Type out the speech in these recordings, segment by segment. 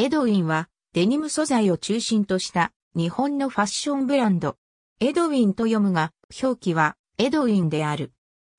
エドウィンはデニム素材を中心とした日本のファッションブランド。エドウィンと読むが、表記はエドウィンである。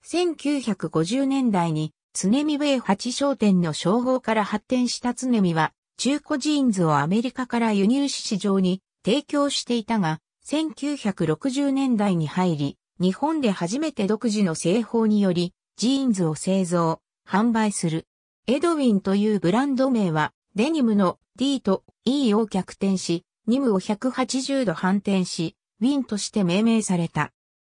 1950年代に常見米八商店の称号から発展した常見は中古ジーンズをアメリカから輸入し市場に提供していたが、1960年代に入り、日本で初めて独自の製法により、ジーンズを製造、販売する。エドウィンというブランド名は、デニムの D と E を逆転し、ニムを180度反転し、ウィンとして命名された。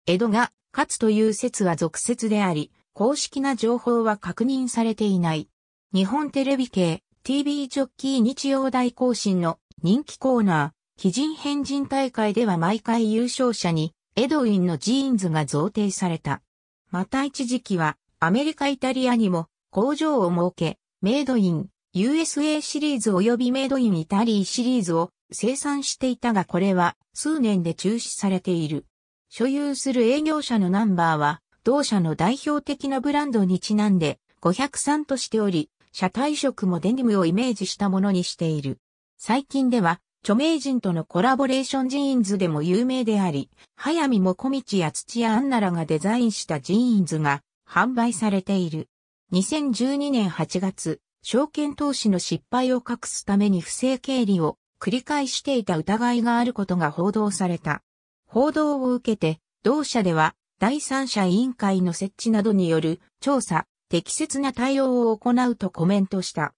江戸が勝つという説は俗説であり、公式な情報は確認されていない。日本テレビ系 TV ジョッキー日曜大行進の人気コーナー、基人変人大会では毎回優勝者にエドウィンのジーンズが贈呈された。また一時期はアメリカイタリアにも工場を設け、メイドイン USA シリーズ及びメイドインイタリーシリーズを生産していたがこれは数年で中止されている。所有する営業者のナンバーは同社の代表的なブランドにちなんで503としており、車体色もデニムをイメージしたものにしている。最近では著名人とのコラボレーションジーンズでも有名であり、早見もこみちや土屋アンナらがデザインしたジーンズが販売されている。2012年8月、証券投資の失敗を隠すために不正経理を繰り返していた疑いがあることが報道された。報道を受けて、同社では第三者委員会の設置などによる調査、適切な対応を行うとコメントした。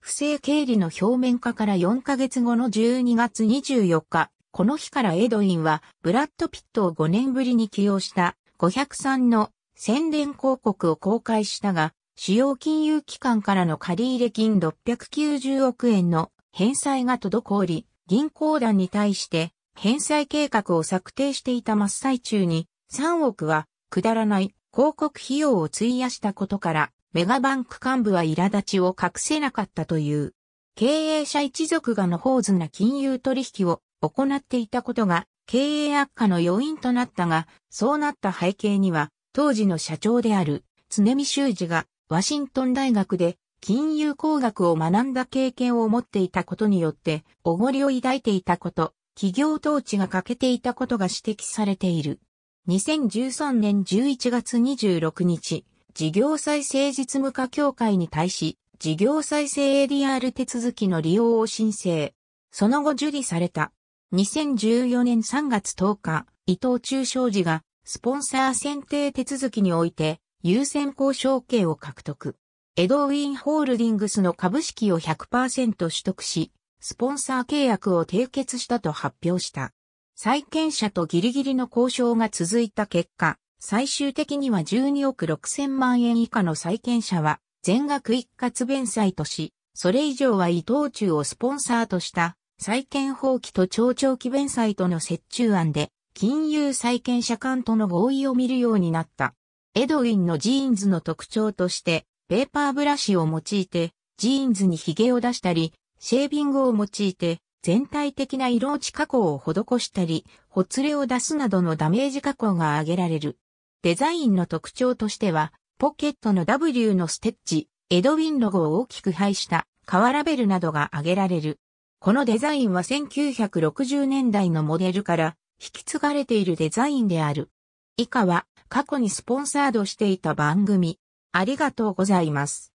不正経理の表面化から4ヶ月後の12月24日、この日からエドインはブラッド・ピットを5年ぶりに起用した503の宣伝広告を公開したが、主要金融機関からの借入金690億円の返済が滞り、銀行団に対して返済計画を策定していた真っ最中に3億はくだらない広告費用を費やしたことからメガバンク幹部は苛立ちを隠せなかったという。経営者一族がの法図な金融取引を行っていたことが経営悪化の要因となったが、そうなった背景には、当時の社長である、常見修二がワシントン大学で金融工学を学んだ経験を持っていたことによって、おごりを抱いていたこと、企業統治が欠けていたことが指摘されている。2013年11月26日、事業再生実務課協会に対し、事業再生 ADR 手続きの利用を申請。その後受理された。2014年3月10日、伊藤忠商事が、スポンサー選定手続きにおいて、優先交渉権を獲得。エドウィンホールディングスの株式を100%取得し、スポンサー契約を締結したと発表した。債権者とギリギリの交渉が続いた結果、最終的には12億6000万円以下の債権者は全額一括弁済とし、それ以上は伊藤忠をスポンサーとした債権放棄と超長期弁済との折衷案で金融債権者間との合意を見るようになった。エドウィンのジーンズの特徴として、ペーパーブラシを用いて、ジーンズに髭を出したり、シェービングを用いて、全体的な色落ち加工を施したり、ほつれを出すなどのダメージ加工が挙げられる。デザインの特徴としては、ポケットの W のステッチ、エドウィンロゴを大きく配した、革ラベルなどが挙げられる。このデザインは1960年代のモデルから引き継がれているデザインである。以下は過去にスポンサードしていた番組。ありがとうございます。